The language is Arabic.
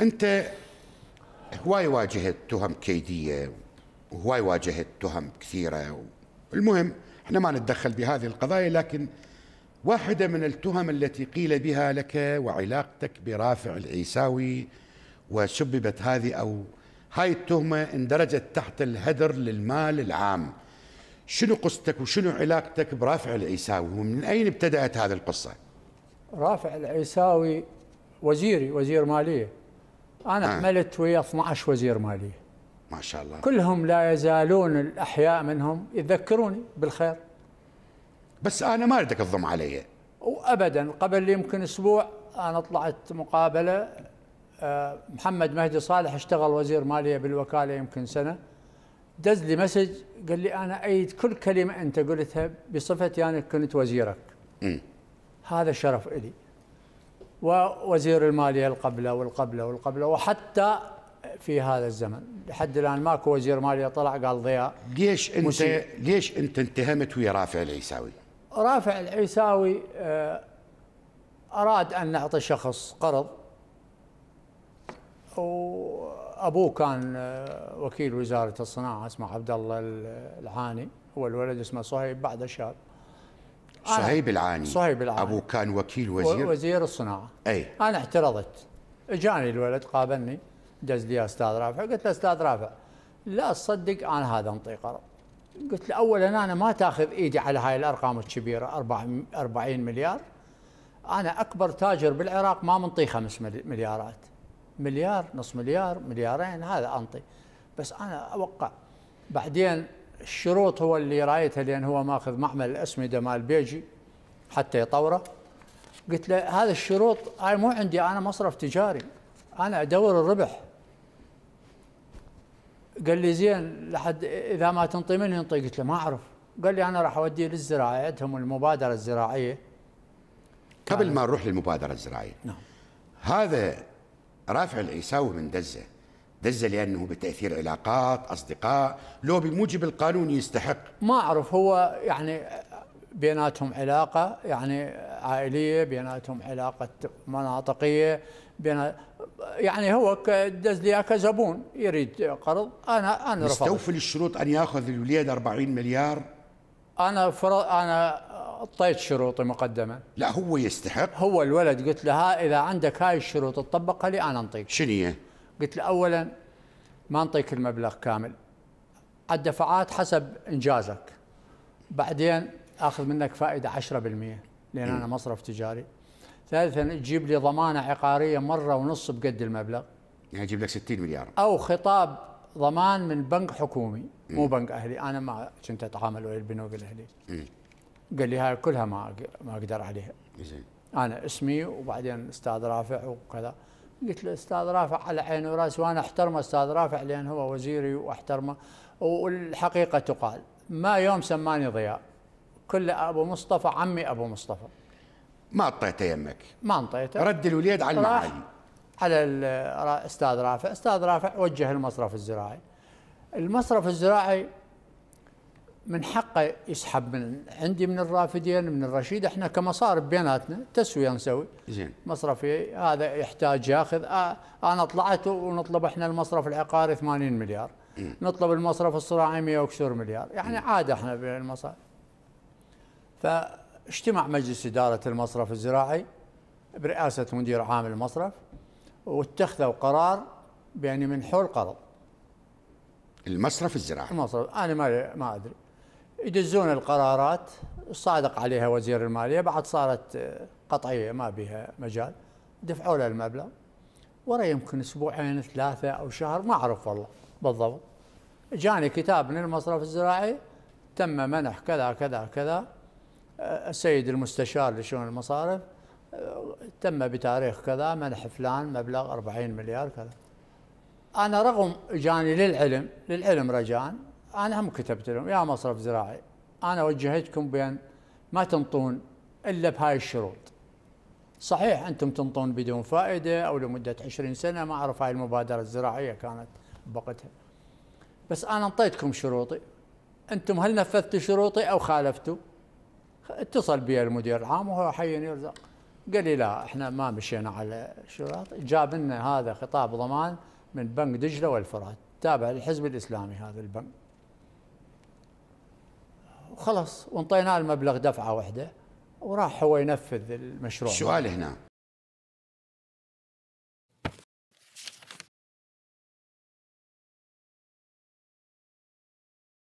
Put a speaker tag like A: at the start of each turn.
A: انت هواي واجهت تهم كيديه وهواي واجهت تهم كثيره المهم احنا ما نتدخل بهذه القضايا لكن واحده من التهم التي قيل بها لك وعلاقتك برافع العيساوي وسببت هذه او هاي التهمه اندرجت تحت الهدر للمال العام شنو قصتك وشنو علاقتك برافع العيساوي ومن اين ابتدات
B: هذه القصه؟ رافع العيساوي وزيري وزير ماليه أنا آه. عملت ويا 12 وزير مالية ما شاء الله كلهم لا يزالون الأحياء منهم يتذكروني بالخير بس أنا ما أريدك تضم علي وأبدا قبل يمكن أسبوع أنا طلعت مقابلة آه، محمد مهدي صالح اشتغل وزير مالية بالوكالة يمكن سنة دز لي مسج قال لي أنا أيد كل كلمة أنت قلتها بصفتي أنا كنت وزيرك م. هذا شرف إلي ووزير المالية القبله والقبله والقبله وحتى في هذا الزمن لحد الآن ماكو وزير مالية طلع قال ضياء ليش أنت مسيح.
A: ليش أنت انتهمت ويا رافع العيساوي
B: رافع العيساوي آه، أراد أن نعطي شخص قرض وأبوه كان آه، وكيل وزارة الصناعة اسمه عبد الله العاني هو الولد اسمه صهيب بعد شاب صهيب
A: العاني صهيب العاني ابوه كان وكيل وزير
B: وزير الصناعه اي انا اعترضت اجاني الولد قابلني دز لي استاذ رافع قلت له استاذ رافع لا تصدق انا هذا انطي قرض قلت له اولا انا ما تاخذ ايدي على هاي الارقام الكبيره 40 مليار انا اكبر تاجر بالعراق ما منطي خمس مليارات مليار نص مليار مليارين هذا انطي بس انا اوقع بعدين الشروط هو اللي رايته لان هو ماخذ معمل الاسمده مال بيجي حتى يطوره قلت له هذا الشروط هاي مو عندي انا مصرف تجاري انا ادور الربح قال لي زين لحد اذا ما تنطي من ينطي قلت له ما اعرف قال لي انا راح اوديه للزراعه عندهم المبادره الزراعيه قبل يعني ما نروح للمبادره الزراعيه نعم
A: هذا رافع العيساوي من دزه دزه لانه بتاثير علاقات اصدقاء لو بموجب
B: القانون يستحق ما اعرف هو يعني بيناتهم علاقه يعني عائليه بيناتهم علاقه مناطقيه بين يعني هو دز لي كزبون يريد قرض انا انا رفضت مستوفي الشروط ان ياخذ الوليد 40 مليار انا فرض انا اعطيت شروطي مقدمه لا هو يستحق هو الولد قلت له اذا عندك هاي الشروط تطبقها لي انا انطيك شنو هي؟ قلت له اولا ما نعطيك المبلغ كامل على الدفعات حسب انجازك بعدين اخذ منك فائده 10% لان انا مصرف تجاري ثالثا تجيب لي ضمانه عقاريه مره ونص بقد المبلغ يعني اجيب لك 60 مليار او خطاب ضمان من بنك حكومي مو بنك اهلي انا ما كنت اتعامل ويا البنوك الاهليه قال لي هاي كلها ما ما اقدر عليها زين انا اسمي وبعدين استاذ رافع وكذا قلت له استاذ رافع على عيني وراسي وانا احترم استاذ رافع لان هو وزيري واحترمه والحقيقه تقال ما يوم سماني ضياء كل ابو مصطفى عمي ابو مصطفى ما اعطيته يمك ما اعطيته رد الوليد على المعالي على الاستاذ رافع استاذ رافع وجه المصرف الزراعي المصرف الزراعي من حقه يسحب من عندي من الرافدين من الرشيد احنا كمصارف بيناتنا تسويه نسوي زين مصرفي هذا يحتاج ياخذ اه انا طلعت ونطلب احنا المصرف العقاري 80 مليار م. نطلب المصرف الصناعي 100 وكسور مليار يعني عاده احنا بين المصارف فاجتمع مجلس اداره المصرف الزراعي برئاسه مدير عام المصرف واتخذوا قرار بان يمنحوا القرض
A: المصرف الزراعي
B: المصرف انا ما ما ادري يدزون القرارات صادق عليها وزير الماليه بعد صارت آه، قطعيه ما بها مجال دفعوا له المبلغ ورا يمكن اسبوعين ثلاثه او شهر ما اعرف والله بالضبط جاني كتاب من المصرف الزراعي تم منح كذا كذا كذا آه، السيد المستشار لشؤون المصارف آه، تم بتاريخ كذا منح فلان مبلغ 40 مليار كذا انا رغم جاني للعلم للعلم رجاء انا هم كتبت لهم يا مصرف زراعي انا وجهتكم بان ما تنطون الا بهاي الشروط صحيح انتم تنطون بدون فائده او لمده 20 سنه ما اعرف هاي المبادره الزراعيه كانت بقتها بس انا انطيتكم شروطي انتم هل نفذتوا شروطي او خالفتوا؟ اتصل بي المدير العام وهو حي يرزق قال لي لا احنا ما مشينا على شروط جاب لنا هذا خطاب ضمان من بنك دجله والفرات تابع للحزب الاسلامي هذا البنك وخلاص وانطيناه المبلغ دفعه واحده وراح هو ينفذ المشروع سؤال هنا